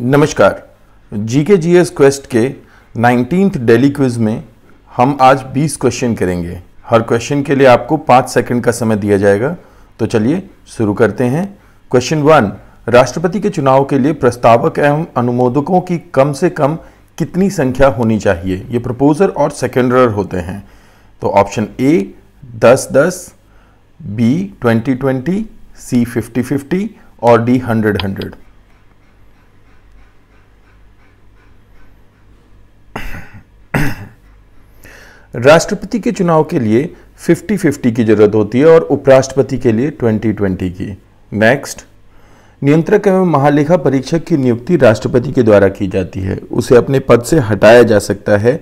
नमस्कार जी K G S quest के नाइनटीन्थ डेली क्विज में हम आज 20 क्वेश्चन करेंगे हर क्वेश्चन के लिए आपको पाँच सेकंड का समय दिया जाएगा तो चलिए शुरू करते हैं क्वेश्चन वन राष्ट्रपति के चुनाव के लिए प्रस्तावक एवं अनुमोदकों की कम से कम कितनी संख्या होनी चाहिए ये प्रपोजर और सेकेंडर होते हैं तो ऑप्शन ए दस दस B twenty twenty C fifty fifty और डी हंड्रेड हंड्रेड राष्ट्रपति के चुनाव के लिए 50-50 की जरूरत होती है और उपराष्ट्रपति के लिए 20-20 की नेक्स्ट नियंत्रक एवं महालेखा परीक्षक की नियुक्ति राष्ट्रपति के द्वारा की जाती है उसे अपने पद से हटाया जा सकता है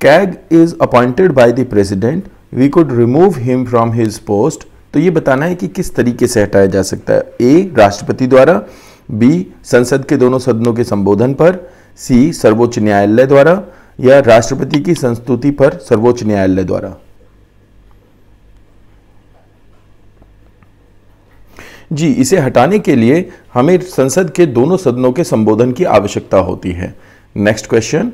CAG is appointed by the president we could remove him from his post तो ये बताना है कि किस तरीके से हटाया जा सकता है ए राष्ट्रपति द्वारा बी संसद के दोनों सदनों के संबोधन पर सी सर्वोच्च न्यायालय द्वारा या राष्ट्रपति की संस्तुति पर सर्वोच्च न्यायालय द्वारा जी इसे हटाने के लिए हमें संसद के दोनों सदनों के संबोधन की आवश्यकता होती है नेक्स्ट क्वेश्चन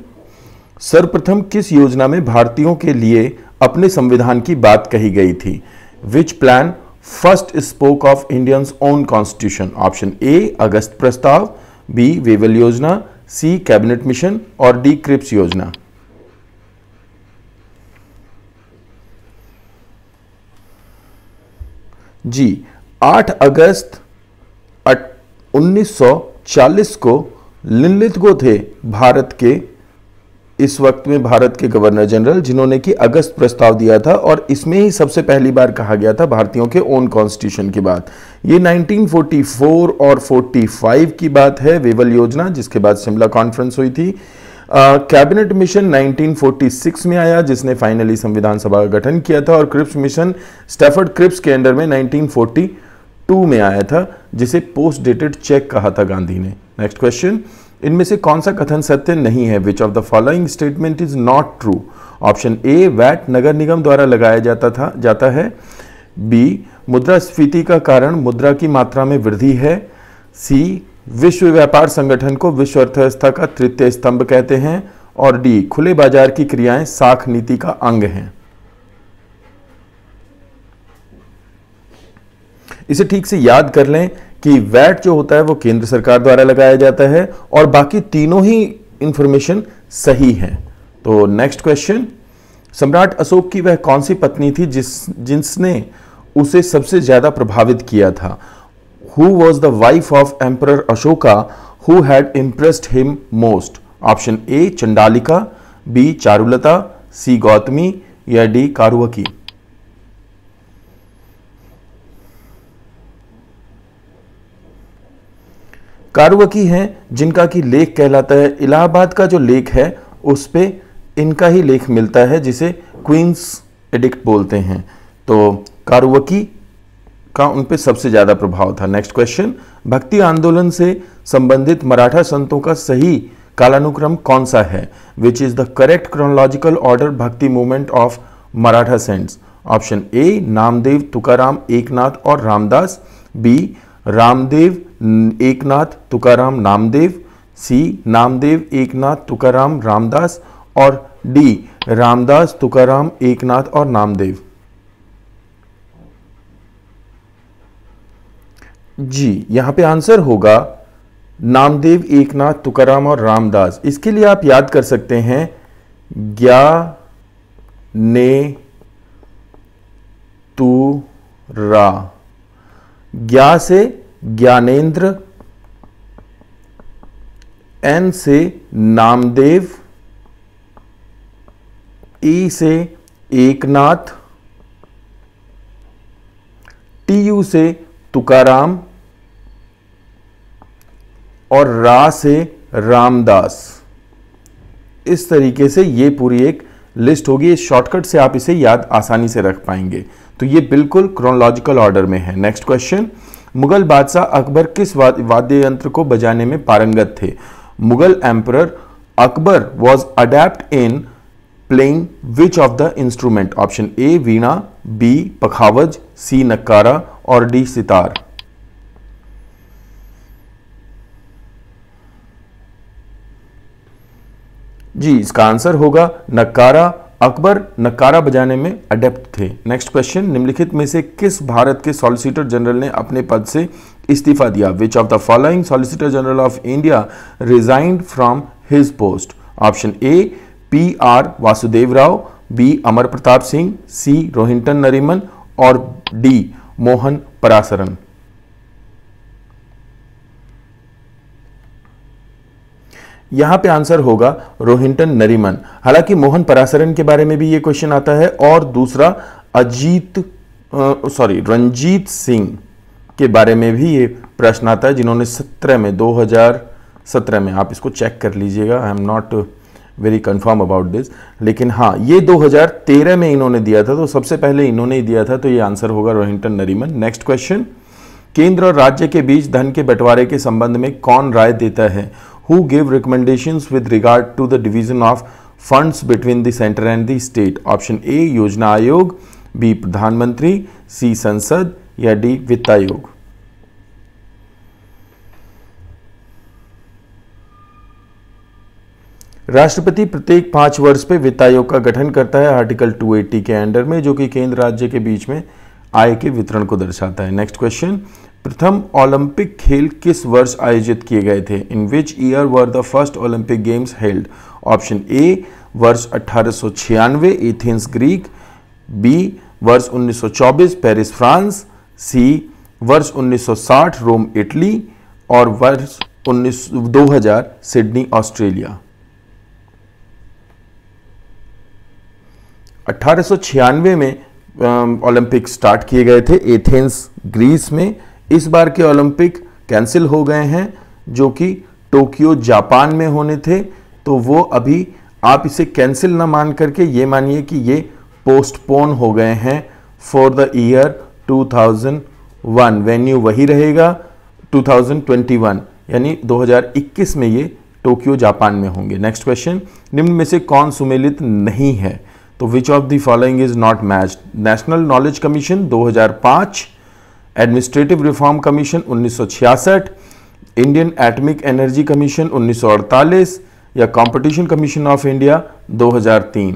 सर्वप्रथम किस योजना में भारतीयों के लिए अपने संविधान की बात कही गई थी which plan first spoke of Indians own constitution option A अगस्त प्रस्ताव बी वेवल योजना सी कैबिनेट मिशन और डी क्रिप्स योजना जी 8 अगस्त 1940 को लिलित गो थे भारत के इस वक्त में भारत के गवर्नर जनरल जिन्होंने कि अगस्त प्रस्ताव दिया था और इसमें ही सबसे पहली बार कहा गया था भारतीयों के ओन कॉन्स्टिट्यूशन की बात ये 1944 और 45 की बात है वेवल योजना जिसके बाद शिमला कॉन्फ्रेंस हुई थी कैबिनेट uh, मिशन 1946 में आया जिसने फाइनली संविधान सभा का गठन किया था और क्रिप्स मिशन स्टेफर्ड क्रिप्स के अंडर में 1942 में आया था जिसे पोस्ट डेटेड चेक कहा था गांधी ने नेक्स्ट क्वेश्चन इनमें से कौन सा कथन सत्य नहीं है which of the following statement is not true option A VAT नगर निगम द्वारा लगाया जाता था जाता है बी मुद्रास्फीति का कारण मुद्रा की मात्रा में वृद्धि है सी विश्व व्यापार संगठन को विश्व अर्थव्यवस्था का तृतीय स्तंभ कहते हैं और डी खुले बाजार की क्रियाएं साख नीति का अंग हैं इसे ठीक से याद कर लें कि वैट जो होता है वो केंद्र सरकार द्वारा लगाया जाता है और बाकी तीनों ही इंफॉर्मेशन सही है तो नेक्स्ट क्वेश्चन सम्राट अशोक की वह कौन सी पत्नी थी जिस जिसने उसे सबसे ज़्यादा प्रभावित किया था who was the wife of emperor Ashoka who had impressed him most option A Chandalika B Charulata C Gautami या डी कारुवकी कारुवकी हैं जिनका की लेख कहलाता है इलाहाबाद का जो लेख है उस पर इनका ही लेख मिलता है जिसे क्वींस एडिक्ट बोलते हैं तो कारुवकी का उन पर सबसे ज़्यादा प्रभाव था नेक्स्ट क्वेश्चन भक्ति आंदोलन से संबंधित मराठा संतों का सही कालानुक्रम कौन सा है which is the correct chronological order bhakti movement of Maratha saints option A Namdev Tukaram Eknath और रामदास बी रामदेव एकनाथ तुकाराम नामदेव सी नामदेव एकनाथ तुकाराम रामदास और डी रामदास तुकाराम एकनाथ और नामदेव जी यहां पे आंसर होगा नामदेव एकनाथ तुकाराम और रामदास इसके लिए आप याद कर सकते हैं ग्या ने तू रा ग्या से ज्ञानेन्द्र एन से नामदेव ई से एकनाथ टी यू से तुकाराम और रा से रामदास इस तरीके से ये पूरी एक लिस्ट होगी इस शॉर्टकट से आप इसे याद आसानी से रख पाएंगे तो ये बिल्कुल क्रोनोलॉजिकल ऑर्डर में है नेक्स्ट क्वेश्चन मुगल बादशाह अकबर किस वाद्य यंत्र को बजाने में पारंगत थे Mughal emperor Akbar was adept in playing which of the instrument option A veena B pakhawaj C nakkara और डी सितार जी इसका आंसर होगा नकारा अकबर नकारा बजाने में अडेप्ट थे नेक्स्ट क्वेश्चन निम्नलिखित में से किस भारत के सॉलिसिटर जनरल ने अपने पद से इस्तीफा दिया which of the following solicitor general of India resigned from his post option A P R Vasudev Rao B Amar Pratap Singh C Rohinton Nariman और डी मोहन परासरन यहां पे आंसर होगा रोहिंटन नरीमन हालांकि मोहन परासरन के बारे में भी ये क्वेश्चन आता है और दूसरा अजीत सॉरी रंजीत सिंह के बारे में भी ये प्रश्न आता है जिन्होंने सत्रह में 2017 में आप इसको चेक कर लीजिएगा I am not very confirm about this लेकिन हाँ ये 2013 में इन्होंने दिया था तो सबसे पहले इन्होंने ही दिया था तो ये आंसर होगा रोहिंटन नरीमन नेक्स्ट क्वेश्चन केंद्र और राज्य के बीच धन के बंटवारे के संबंध में कौन राय देता है who gave recommendations with regard to the division of funds between the center and the state option a yojana ayog b pradhanmantri c sansad या डी वित्त आयोग राष्ट्रपति प्रत्येक पांच वर्ष पे वित्त आयोग का गठन करता है आर्टिकल 280 के अंडर में जो कि केंद्र राज्य के बीच में आय के वितरण को दर्शाता है नेक्स्ट क्वेश्चन प्रथम ओलंपिक खेल किस वर्ष आयोजित किए गए थे in which year were the first Olympic games held option A वर्ष अठारह एथेंस ग्रीक बी वर्ष 1924 पेरिस फ्रांस सी वर्ष 1960 रोम इटली और वर्ष 19 2000 सिडनी ऑस्ट्रेलिया अठारह में ओलंपिक स्टार्ट किए गए थे एथेंस ग्रीस में इस बार के ओलंपिक कैंसिल हो गए हैं जो कि टोक्यो जापान में होने थे तो वो अभी आप इसे कैंसिल ना मान करके ये मानिए कि ये पोस्टपोन हो गए हैं फॉर द ईयर 2001 वेन्यू वही रहेगा 2021 यानी 2021 में ये टोक्यो जापान में होंगे नेक्स्ट क्वेश्चन निम्न में से कौन सुमेलित नहीं है तो which of the following is not match national knowledge commission 2005 administrative reform commission उन्नीस इंडियन एटमिक एनर्जी कमीशन उन्नीस या कंपटीशन कमीशन ऑफ इंडिया 2003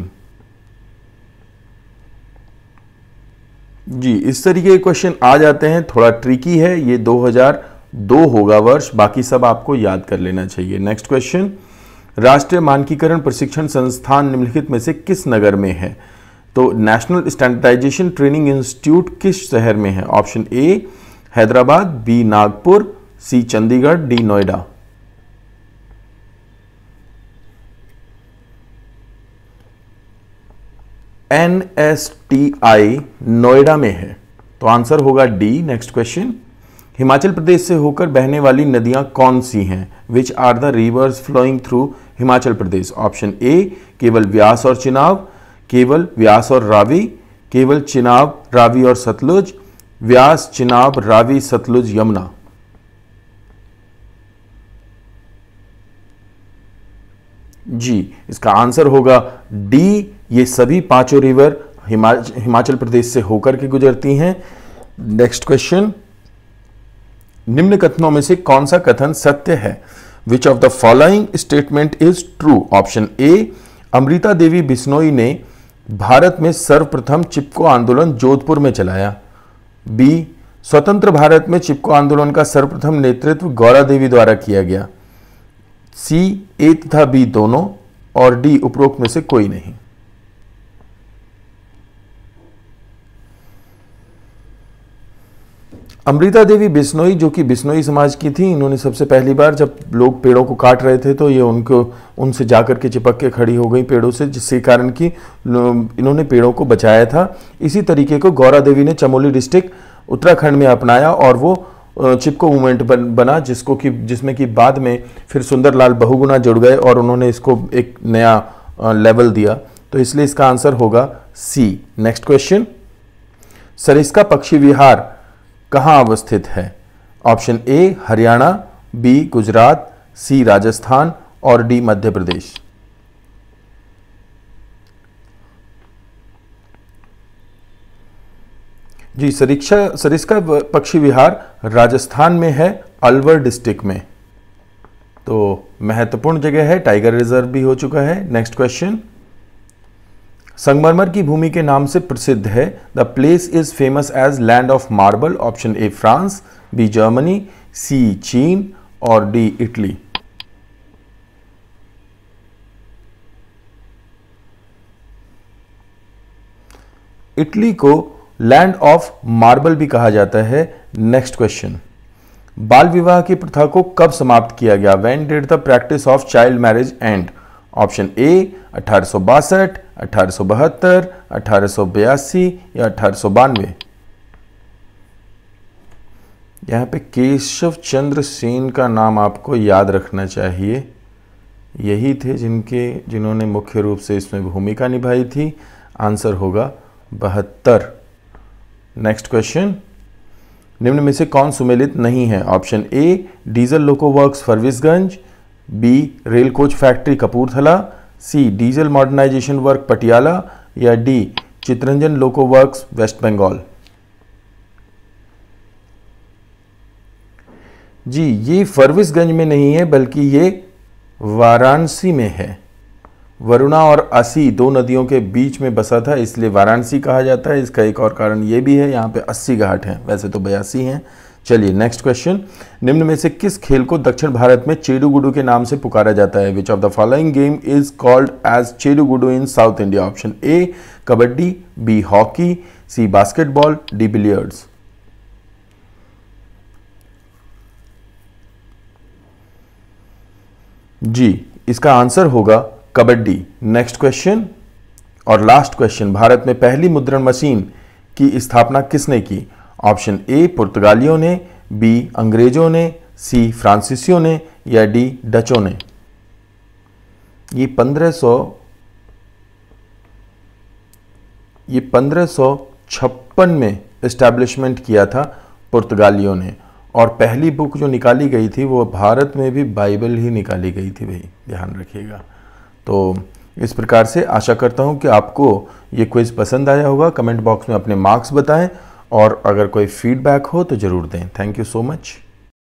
जी इस तरीके के क्वेश्चन आ जाते हैं थोड़ा ट्रिकी है ये 2002 होगा वर्ष बाकी सब आपको याद कर लेना चाहिए नेक्स्ट क्वेश्चन राष्ट्रीय मानकीकरण प्रशिक्षण संस्थान निम्नलिखित में से किस नगर में है तो नेशनल स्टैंडर्डाइजेशन ट्रेनिंग इंस्टीट्यूट किस शहर में है option A Hyderabad B Nagpur C Chandigarh D Noida N S T I Noida में है तो आंसर होगा D next question Himachal Pradesh से होकर बहने वाली नदियां कौन सी हैं which are the rivers flowing through Himachal Pradesh option A केवल व्यास और चिनाव केवल व्यास और रावी केवल चिनाब रावी और सतलुज व्यास चिनाब रावी सतलुज यमुना जी इसका आंसर होगा डी ये सभी पांचों रिवर हिमाच, हिमाचल प्रदेश से होकर के गुजरती हैं नेक्स्ट क्वेश्चन निम्न कथनों में से कौन सा कथन सत्य है which of the following statement is true option A Amrita Devi Bishnoi ने भारत में सर्वप्रथम चिपको आंदोलन जोधपुर में चलाया बी स्वतंत्र भारत में चिपको आंदोलन का सर्वप्रथम नेतृत्व गौरा देवी द्वारा किया गया सी ए तथा बी दोनों और डी उपरोक्त में से कोई नहीं अमृता देवी बिस्नोई जो कि बिस्नोई समाज की थी इन्होंने सबसे पहली बार जब लोग पेड़ों को काट रहे थे तो ये उनको उनसे जाकर के चिपक के खड़ी हो गई पेड़ों से जिसके कारण कि इन्होंने पेड़ों को बचाया था इसी तरीके को गौरा देवी ने चमोली डिस्ट्रिक्ट उत्तराखंड में अपनाया और वो चिपको मूवमेंट बन बना जिसको कि जिसमें कि बाद में फिर सुंदरलाल बहुगुना जुड़ गए और उन्होंने इसको एक नया लेवल दिया तो इसलिए इसका आंसर होगा सी नेक्स्ट क्वेश्चन सरिस्का पक्षी विहार कहाँ अवस्थित है option A Haryana B Gujarat C Rajasthan और डी मध्य प्रदेश जी सरिक्षा सरिस्का पक्षी विहार राजस्थान में है अलवर डिस्ट्रिक्ट में तो महत्वपूर्ण जगह है टाइगर रिजर्व भी हो चुका है नेक्स्ट क्वेश्चन संगमरमर की भूमि के नाम से प्रसिद्ध है the place is famous as land of marble option A France B Germany C China और डी इटली इटली को लैंड ऑफ मार्बल भी कहा जाता है नेक्स्ट क्वेश्चन बाल विवाह की प्रथा को कब समाप्त किया गया when did the practice of child marriage end option A अठारह अठारह बहत्तर अठारह बयासी या अठारह बानवे यहाँ पे केशव चंद्र सेन का नाम आपको याद रखना चाहिए यही थे जिनके जिन्होंने मुख्य रूप से इसमें भूमिका निभाई थी आंसर होगा बहत्तर नेक्स्ट क्वेश्चन निम्न में से कौन सुमेलित नहीं है option A diesel loco works Farbisganj B rail coach factory Kapurthala C diesel modernisation work Patiala या D Chittaranjan loco works West Bengal जी ये फरविसगंज में नहीं है बल्कि ये वाराणसी में है वरुणा और असी दो नदियों के बीच में बसा था इसलिए वाराणसी कहा जाता है इसका एक और कारण ये भी है यहाँ पे अस्सी घाट हैं वैसे तो बयासी हैं चलिए नेक्स्ट क्वेश्चन निम्न में से किस खेल को दक्षिण भारत में चेडू गुडू के नाम से पुकारा जाता है which of the following game is called as Chedu Gudu in South India option A kabaddi B hockey C basketball D billiards जी इसका आंसर होगा कबड्डी नेक्स्ट क्वेश्चन और लास्ट क्वेश्चन भारत में पहली मुद्रण मशीन की स्थापना किसने की ऑप्शन ए पुर्तगालियों ने बी अंग्रेजों ने सी फ्रांसीसियों ने या डी डचों ने ये पंद्रह सौ ये पंद्रह सौ छप्पन में इस्टेब्लिशमेंट किया था पुर्तगालियों ने और पहली बुक जो निकाली गई थी वो भारत में भी बाइबल ही निकाली गई थी भाई ध्यान रखिएगा तो इस प्रकार से आशा करता हूँ कि आपको ये क्विज़ पसंद आया होगा कमेंट बॉक्स में अपने मार्क्स बताएं और अगर कोई फीडबैक हो तो ज़रूर दें थैंक यू सो मच